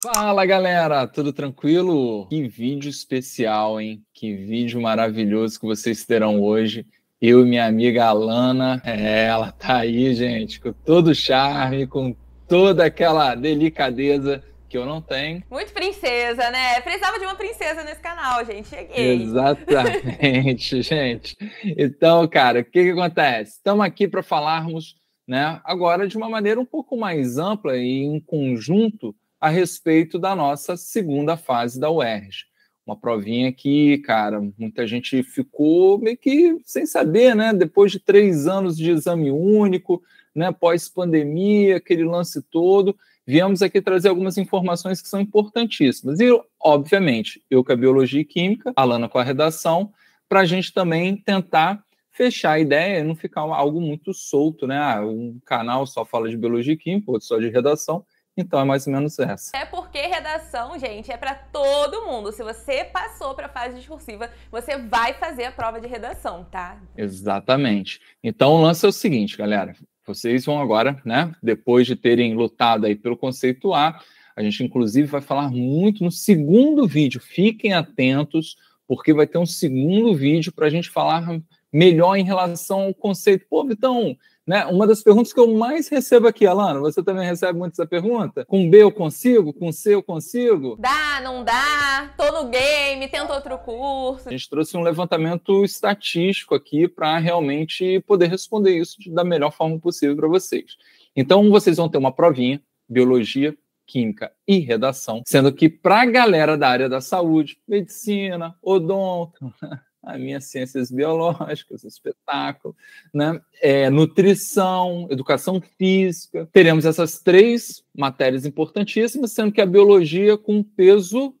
Fala galera, tudo tranquilo? Que vídeo especial, hein? Que vídeo maravilhoso que vocês terão hoje. Eu e minha amiga Alana, é, ela tá aí, gente, com todo o charme, com toda aquela delicadeza que eu não tenho. Muito princesa, né? Precisava de uma princesa nesse canal, gente. Cheguei. Exatamente, gente. Então, cara, o que, que acontece? Estamos aqui para falarmos, né, agora de uma maneira um pouco mais ampla e em conjunto a respeito da nossa segunda fase da UERJ. Uma provinha que, cara, muita gente ficou meio que sem saber, né? Depois de três anos de exame único, né? Pós-pandemia, aquele lance todo, viemos aqui trazer algumas informações que são importantíssimas. E, obviamente, eu com a biologia e química, Alana com a redação, para a gente também tentar fechar a ideia e não ficar algo muito solto, né? Ah, um canal só fala de biologia e química, outro só de redação então é mais ou menos essa. É porque redação, gente, é para todo mundo. Se você passou para a fase discursiva, você vai fazer a prova de redação, tá? Exatamente. Então o lance é o seguinte, galera. Vocês vão agora, né, depois de terem lutado aí pelo conceito A, a gente inclusive vai falar muito no segundo vídeo. Fiquem atentos, porque vai ter um segundo vídeo para a gente falar melhor em relação ao conceito. Pô, Vitão, né? Uma das perguntas que eu mais recebo aqui, Alana, você também recebe muito essa pergunta? Com B eu consigo? Com C eu consigo? Dá, não dá, tô no game, tento outro curso. A gente trouxe um levantamento estatístico aqui para realmente poder responder isso da melhor forma possível para vocês. Então, vocês vão ter uma provinha, biologia, química e redação, sendo que para a galera da área da saúde, medicina, odonto, as minhas ciências biológicas, espetáculo, né? É, nutrição, educação física. Teremos essas três matérias importantíssimas, sendo que a biologia com peso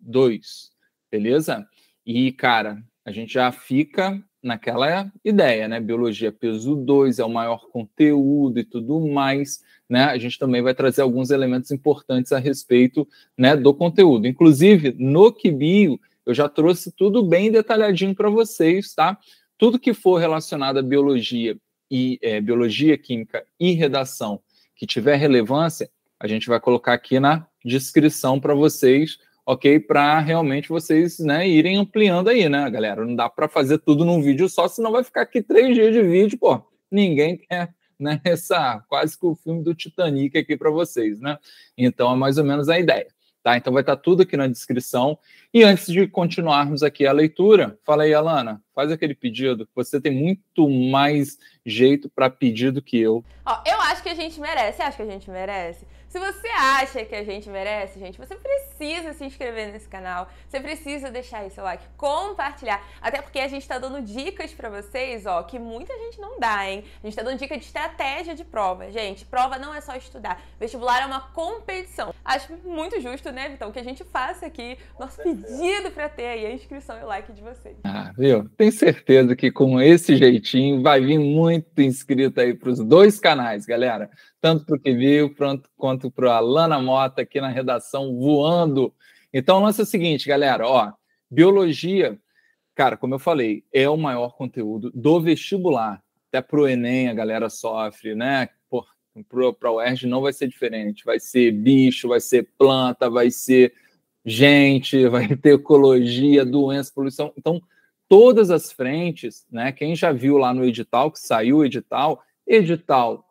2, beleza? E, cara, a gente já fica naquela ideia, né? Biologia peso 2 é o maior conteúdo e tudo mais, né? A gente também vai trazer alguns elementos importantes a respeito, né, do conteúdo. Inclusive, no Kibio, eu já trouxe tudo bem detalhadinho para vocês, tá? Tudo que for relacionado à biologia e é, biologia, química e redação que tiver relevância, a gente vai colocar aqui na descrição para vocês, ok? Para realmente vocês né, irem ampliando aí, né, galera? Não dá para fazer tudo num vídeo só, senão vai ficar aqui três dias de vídeo, pô. Ninguém quer né, essa quase que o filme do Titanic aqui para vocês, né? Então é mais ou menos a ideia. Tá? Então vai estar tá tudo aqui na descrição. E antes de continuarmos aqui a leitura, fala aí, Alana, faz aquele pedido. Você tem muito mais jeito para pedir do que eu. Ó, eu acho que a gente merece. acho que a gente merece? Se você acha que a gente merece, gente, você precisa se inscrever nesse canal, você precisa deixar aí seu like, compartilhar, até porque a gente tá dando dicas para vocês, ó, que muita gente não dá, hein? A gente tá dando dica de estratégia de prova. Gente, prova não é só estudar, vestibular é uma competição. Acho muito justo, né, Vitão, que a gente faça aqui nosso pedido para ter aí a inscrição e o like de vocês. Ah, viu? Tenho certeza que com esse jeitinho vai vir muito inscrito aí pros dois canais, galera. Tanto pro que viu, quanto quanto para a Lana Mota aqui na redação voando. Então, o lance é o seguinte, galera, ó, biologia, cara, como eu falei, é o maior conteúdo do vestibular. Até para o Enem a galera sofre, né? Para o UERJ não vai ser diferente. Vai ser bicho, vai ser planta, vai ser gente, vai ter ecologia, doença, poluição. Então, todas as frentes, né? Quem já viu lá no edital, que saiu o edital, edital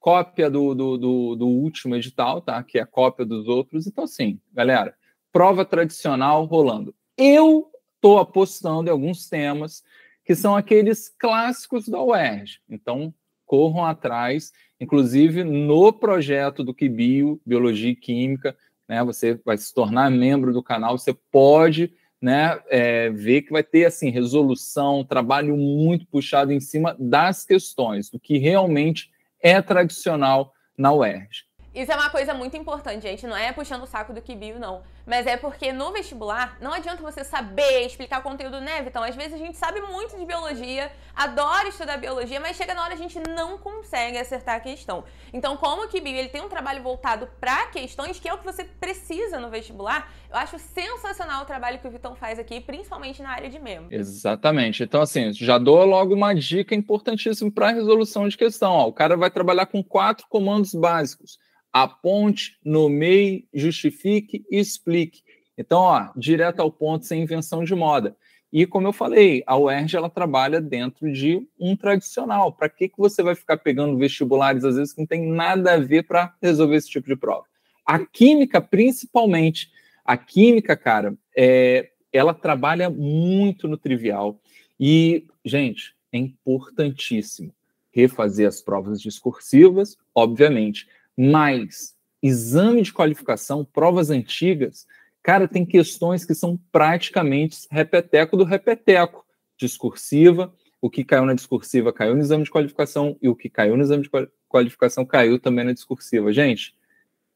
cópia do, do, do, do último edital, tá? Que é cópia dos outros. Então, assim, galera, prova tradicional rolando. Eu estou apostando em alguns temas que são aqueles clássicos da UERJ. Então, corram atrás, inclusive no projeto do Qbio, Biologia e Química, né? Você vai se tornar membro do canal, você pode né, é, ver que vai ter assim resolução, trabalho muito puxado em cima das questões, do que realmente é tradicional na UERJ. Isso é uma coisa muito importante, gente. Não é puxando o saco do Kibio, não. Mas é porque no vestibular não adianta você saber explicar o conteúdo, né, Então, Às vezes a gente sabe muito de biologia, adora estudar biologia, mas chega na hora a gente não consegue acertar a questão. Então, como o Kibiu, ele tem um trabalho voltado para questões, que é o que você precisa no vestibular, eu acho sensacional o trabalho que o Vitão faz aqui, principalmente na área de membro. Exatamente. Então, assim, já dou logo uma dica importantíssima para a resolução de questão. Ó, o cara vai trabalhar com quatro comandos básicos aponte, nomeie, justifique e explique. Então, ó, direto ao ponto, sem invenção de moda. E como eu falei, a UERJ ela trabalha dentro de um tradicional. Para que, que você vai ficar pegando vestibulares, às vezes, que não tem nada a ver para resolver esse tipo de prova? A química, principalmente. A química, cara, é, ela trabalha muito no trivial. E, gente, é importantíssimo refazer as provas discursivas, obviamente. Mas exame de qualificação, provas antigas, cara, tem questões que são praticamente repeteco do repeteco. Discursiva, o que caiu na discursiva caiu no exame de qualificação e o que caiu no exame de qualificação caiu também na discursiva. Gente,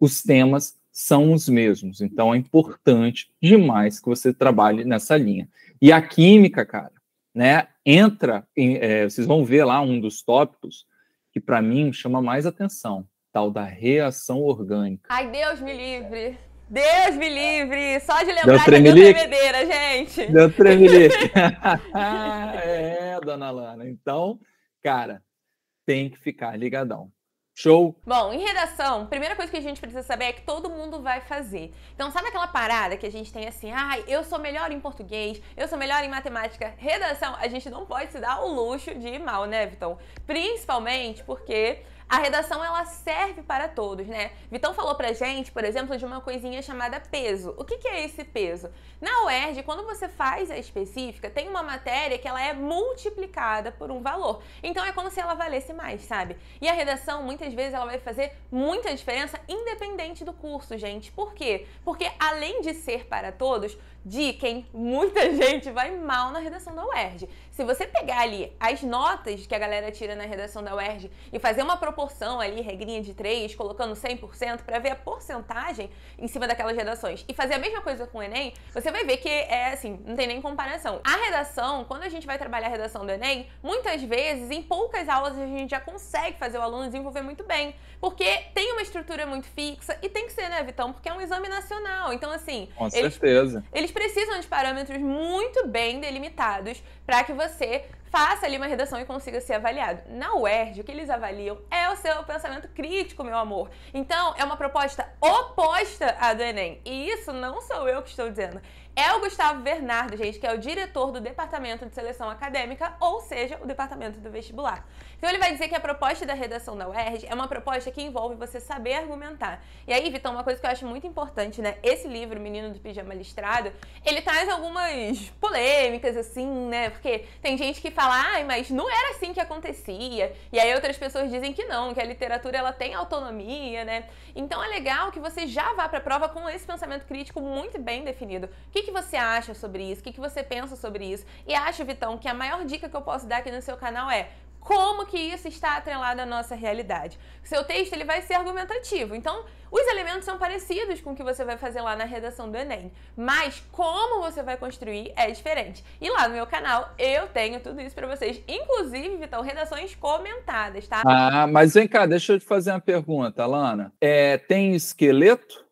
os temas são os mesmos, então é importante demais que você trabalhe nessa linha. E a química, cara, né, entra, em, é, vocês vão ver lá um dos tópicos que para mim chama mais atenção tal da reação orgânica. Ai, Deus me livre. Deus me livre! Só de lembrar Da que tremedeira, gente. Deu tremelique. é, dona Lana. Então, cara, tem que ficar ligadão. Show! Bom, em redação, primeira coisa que a gente precisa saber é que todo mundo vai fazer. Então, sabe aquela parada que a gente tem assim, ai, eu sou melhor em português, eu sou melhor em matemática? Redação, a gente não pode se dar o luxo de ir mal, né, Vitor? Principalmente porque a redação ela serve para todos, né? Vitão falou pra gente, por exemplo, de uma coisinha chamada peso. O que, que é esse peso? Na UERJ, quando você faz a específica, tem uma matéria que ela é multiplicada por um valor. Então é como se ela valesse mais, sabe? E a redação, muitas vezes, ela vai fazer muita diferença independente do curso, gente. Por quê? Porque além de ser para todos, dica, quem Muita gente vai mal na redação da UERJ. Se você pegar ali as notas que a galera tira na redação da UERJ e fazer uma proporção ali, regrinha de 3, colocando 100% para ver a porcentagem em cima daquelas redações e fazer a mesma coisa com o Enem, você vai ver que é assim, não tem nem comparação. A redação, quando a gente vai trabalhar a redação do Enem, muitas vezes, em poucas aulas, a gente já consegue fazer o aluno desenvolver muito bem, porque tem uma estrutura muito fixa e tem que ser, né, Vitão? Porque é um exame nacional. Então, assim. Com certeza. Eles precisam de parâmetros muito bem delimitados para que você faça ali uma redação e consiga ser avaliado. Na UERJ, o que eles avaliam é o seu pensamento crítico, meu amor. Então, é uma proposta oposta à do Enem. E isso não sou eu que estou dizendo é o Gustavo Bernardo, gente, que é o diretor do Departamento de Seleção Acadêmica, ou seja, o Departamento do Vestibular. Então ele vai dizer que a proposta da redação da UERJ é uma proposta que envolve você saber argumentar. E aí, Vitão, uma coisa que eu acho muito importante, né? Esse livro, Menino do Pijama Listrado, ele traz algumas polêmicas, assim, né? Porque tem gente que fala, ai, mas não era assim que acontecia. E aí outras pessoas dizem que não, que a literatura ela tem autonomia, né? Então é legal que você já vá para a prova com esse pensamento crítico muito bem definido. O que que, que você acha sobre isso? O que, que você pensa sobre isso? E acho, Vitão, que a maior dica que eu posso dar aqui no seu canal é como que isso está atrelado à nossa realidade. Seu texto ele vai ser argumentativo, então os elementos são parecidos com o que você vai fazer lá na redação do Enem, mas como você vai construir é diferente. E lá no meu canal eu tenho tudo isso para vocês, inclusive, Vitão, redações comentadas, tá? Ah, mas vem cá, deixa eu te fazer uma pergunta, Lana. É, tem esqueleto?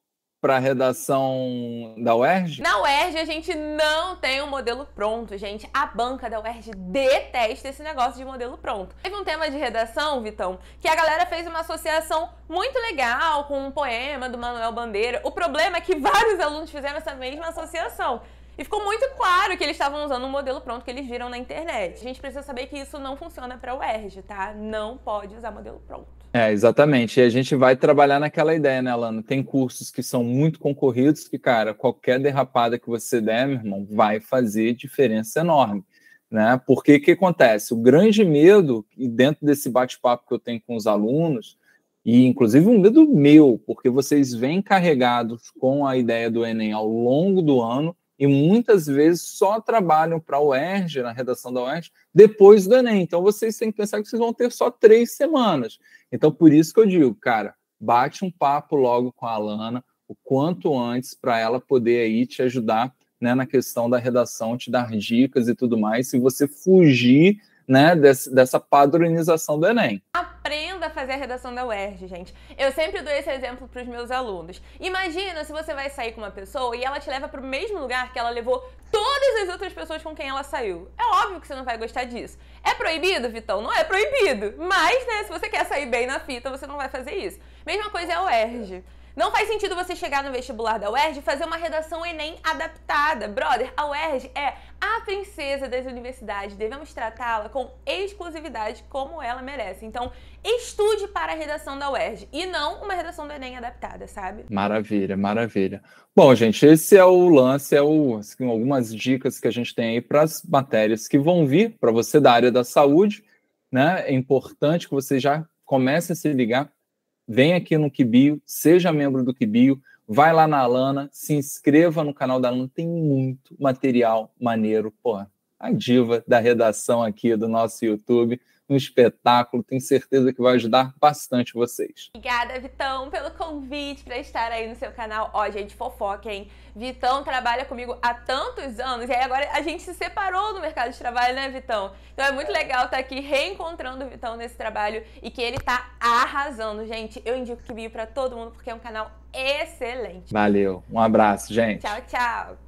para a redação da UERJ? Na UERJ a gente não tem um modelo pronto, gente. A banca da UERJ detesta esse negócio de modelo pronto. Teve um tema de redação, Vitão, que a galera fez uma associação muito legal com um poema do Manuel Bandeira. O problema é que vários alunos fizeram essa mesma associação. E ficou muito claro que eles estavam usando um modelo pronto que eles viram na internet. A gente precisa saber que isso não funciona para o UERJ, tá? Não pode usar modelo pronto. É, exatamente. E a gente vai trabalhar naquela ideia, né, Lana? Tem cursos que são muito concorridos que, cara, qualquer derrapada que você der, meu irmão, vai fazer diferença enorme. Né? Porque o que acontece? O grande medo, e dentro desse bate-papo que eu tenho com os alunos, e inclusive um medo meu, porque vocês vêm carregados com a ideia do Enem ao longo do ano, e muitas vezes só trabalham para a UERJ, na redação da UERJ, depois do Enem. Então vocês têm que pensar que vocês vão ter só três semanas. Então por isso que eu digo, cara, bate um papo logo com a Alana, o quanto antes, para ela poder aí te ajudar né, na questão da redação, te dar dicas e tudo mais, se você fugir né, desse, dessa padronização do Enem. Ah, aprenda a fazer a redação da UERJ, gente. Eu sempre dou esse exemplo para os meus alunos. Imagina se você vai sair com uma pessoa e ela te leva para o mesmo lugar que ela levou todas as outras pessoas com quem ela saiu. É óbvio que você não vai gostar disso. É proibido, Vitão? Não é proibido. Mas, né, se você quer sair bem na fita, você não vai fazer isso. Mesma coisa é a UERJ. Não faz sentido você chegar no vestibular da UERJ e fazer uma redação Enem adaptada. Brother, a UERJ é a princesa das universidades. Devemos tratá-la com exclusividade como ela merece. Então, estude para a redação da UERJ e não uma redação do Enem adaptada, sabe? Maravilha, maravilha. Bom, gente, esse é o lance, é o, assim, algumas dicas que a gente tem aí para as matérias que vão vir para você da área da saúde. Né? É importante que você já comece a se ligar vem aqui no Kibio, seja membro do Kibio, vai lá na Alana, se inscreva no canal da Alana, tem muito material maneiro, pô, a diva da redação aqui do nosso YouTube um espetáculo. Tenho certeza que vai ajudar bastante vocês. Obrigada, Vitão, pelo convite para estar aí no seu canal. Ó, gente, fofoca, hein? Vitão trabalha comigo há tantos anos e aí agora a gente se separou do mercado de trabalho, né, Vitão? Então é muito legal estar tá aqui reencontrando o Vitão nesse trabalho e que ele tá arrasando, gente. Eu indico que viu para todo mundo porque é um canal excelente. Valeu, um abraço, gente. Tchau, tchau.